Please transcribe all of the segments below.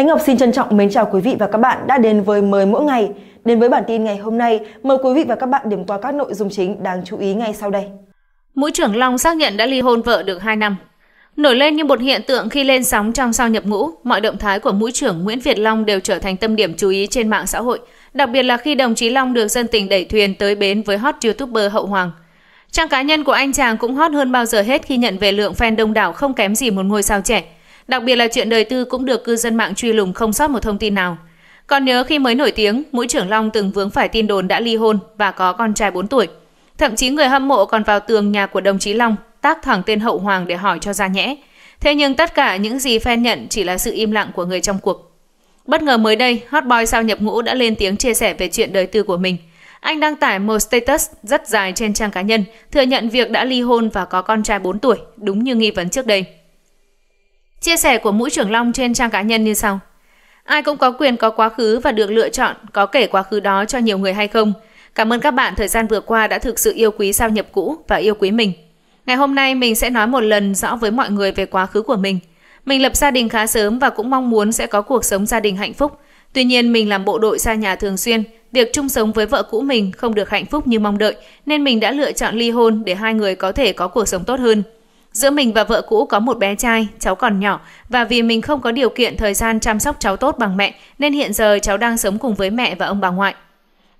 Ánh Ngọc xin trân trọng mến chào quý vị và các bạn đã đến với Mới Mỗi Ngày. Đến với bản tin ngày hôm nay, mời quý vị và các bạn điểm qua các nội dung chính đáng chú ý ngay sau đây. Mũi trưởng Long xác nhận đã ly hôn vợ được 2 năm. Nổi lên như một hiện tượng khi lên sóng trong sau nhập ngũ, mọi động thái của mũi trưởng Nguyễn Việt Long đều trở thành tâm điểm chú ý trên mạng xã hội, đặc biệt là khi đồng chí Long được dân tình đẩy thuyền tới bến với hot youtuber Hậu Hoàng. Trang cá nhân của anh chàng cũng hot hơn bao giờ hết khi nhận về lượng fan đông đảo không kém gì một ngôi sao trẻ – Đặc biệt là chuyện đời tư cũng được cư dân mạng truy lùng không sót một thông tin nào. Còn nhớ khi mới nổi tiếng, Mũi trưởng Long từng vướng phải tin đồn đã ly hôn và có con trai 4 tuổi. Thậm chí người hâm mộ còn vào tường nhà của đồng chí Long, tác thẳng tên Hậu Hoàng để hỏi cho ra nhẽ. Thế nhưng tất cả những gì fan nhận chỉ là sự im lặng của người trong cuộc. Bất ngờ mới đây, hot boy sao nhập ngũ đã lên tiếng chia sẻ về chuyện đời tư của mình. Anh đăng tải một status rất dài trên trang cá nhân, thừa nhận việc đã ly hôn và có con trai 4 tuổi, đúng như nghi vấn trước đây. Chia sẻ của Mũi Trưởng Long trên trang cá nhân như sau. Ai cũng có quyền có quá khứ và được lựa chọn có kể quá khứ đó cho nhiều người hay không. Cảm ơn các bạn thời gian vừa qua đã thực sự yêu quý sao nhập cũ và yêu quý mình. Ngày hôm nay mình sẽ nói một lần rõ với mọi người về quá khứ của mình. Mình lập gia đình khá sớm và cũng mong muốn sẽ có cuộc sống gia đình hạnh phúc. Tuy nhiên mình làm bộ đội xa nhà thường xuyên, việc chung sống với vợ cũ mình không được hạnh phúc như mong đợi nên mình đã lựa chọn ly hôn để hai người có thể có cuộc sống tốt hơn. Giữa mình và vợ cũ có một bé trai, cháu còn nhỏ và vì mình không có điều kiện thời gian chăm sóc cháu tốt bằng mẹ nên hiện giờ cháu đang sống cùng với mẹ và ông bà ngoại.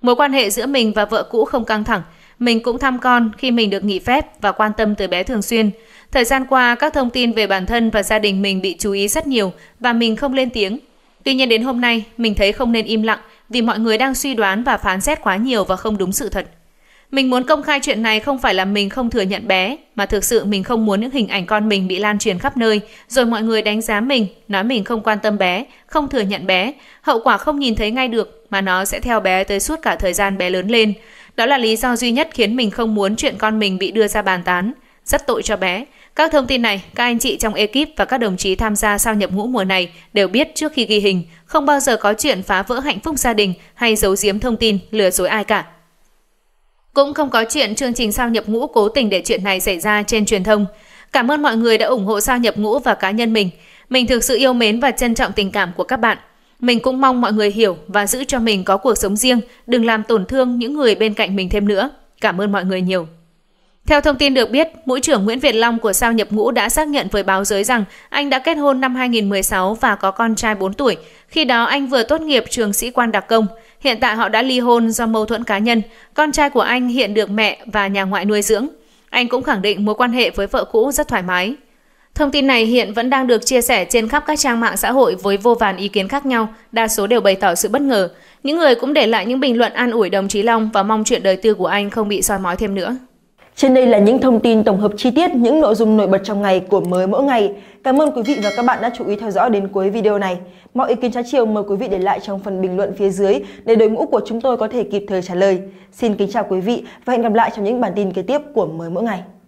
Mối quan hệ giữa mình và vợ cũ không căng thẳng, mình cũng thăm con khi mình được nghỉ phép và quan tâm tới bé thường xuyên. Thời gian qua các thông tin về bản thân và gia đình mình bị chú ý rất nhiều và mình không lên tiếng. Tuy nhiên đến hôm nay, mình thấy không nên im lặng vì mọi người đang suy đoán và phán xét quá nhiều và không đúng sự thật. Mình muốn công khai chuyện này không phải là mình không thừa nhận bé, mà thực sự mình không muốn những hình ảnh con mình bị lan truyền khắp nơi, rồi mọi người đánh giá mình, nói mình không quan tâm bé, không thừa nhận bé, hậu quả không nhìn thấy ngay được mà nó sẽ theo bé tới suốt cả thời gian bé lớn lên. Đó là lý do duy nhất khiến mình không muốn chuyện con mình bị đưa ra bàn tán. Rất tội cho bé. Các thông tin này, các anh chị trong ekip và các đồng chí tham gia sao nhập ngũ mùa này đều biết trước khi ghi hình, không bao giờ có chuyện phá vỡ hạnh phúc gia đình hay giấu giếm thông tin, lừa dối ai cả. Cũng không có chuyện chương trình sao nhập ngũ cố tình để chuyện này xảy ra trên truyền thông. Cảm ơn mọi người đã ủng hộ sao nhập ngũ và cá nhân mình. Mình thực sự yêu mến và trân trọng tình cảm của các bạn. Mình cũng mong mọi người hiểu và giữ cho mình có cuộc sống riêng, đừng làm tổn thương những người bên cạnh mình thêm nữa. Cảm ơn mọi người nhiều. Theo thông tin được biết, Mũi trưởng Nguyễn Việt Long của sao nhập ngũ đã xác nhận với báo giới rằng anh đã kết hôn năm 2016 và có con trai 4 tuổi. Khi đó anh vừa tốt nghiệp trường sĩ quan đặc công. Hiện tại họ đã ly hôn do mâu thuẫn cá nhân. Con trai của anh hiện được mẹ và nhà ngoại nuôi dưỡng. Anh cũng khẳng định mối quan hệ với vợ cũ rất thoải mái. Thông tin này hiện vẫn đang được chia sẻ trên khắp các trang mạng xã hội với vô vàn ý kiến khác nhau, đa số đều bày tỏ sự bất ngờ. Những người cũng để lại những bình luận an ủi đồng chí Long và mong chuyện đời tư của anh không bị soi mói thêm nữa. Trên đây là những thông tin tổng hợp chi tiết những nội dung nổi bật trong ngày của mới mỗi ngày. Cảm ơn quý vị và các bạn đã chú ý theo dõi đến cuối video này. Mọi ý kiến trái chiều mời quý vị để lại trong phần bình luận phía dưới để đội ngũ của chúng tôi có thể kịp thời trả lời. Xin kính chào quý vị và hẹn gặp lại trong những bản tin kế tiếp của mới mỗi ngày.